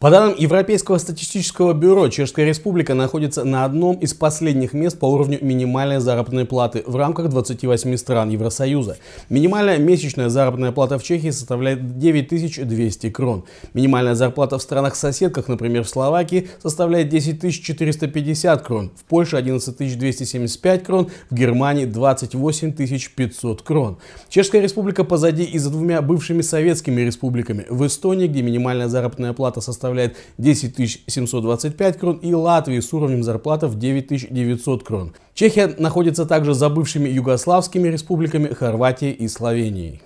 По данным Европейского статистического бюро, Чешская Республика находится на одном из последних мест по уровню минимальной заработной платы в рамках 28 стран Евросоюза. Минимальная месячная заработная плата в Чехии составляет 9200 крон. Минимальная зарплата в странах-соседках, например, в Словакии, составляет 10450 крон, в Польше 11275 крон, в Германии 28500 крон. Чешская Республика позади и за двумя бывшими советскими республиками. В Эстонии, где минимальная заработная плата составляет составляет 10 725 крон и Латвии с уровнем зарплаты в 9 900 крон. Чехия находится также за бывшими югославскими республиками Хорватией и Словенией.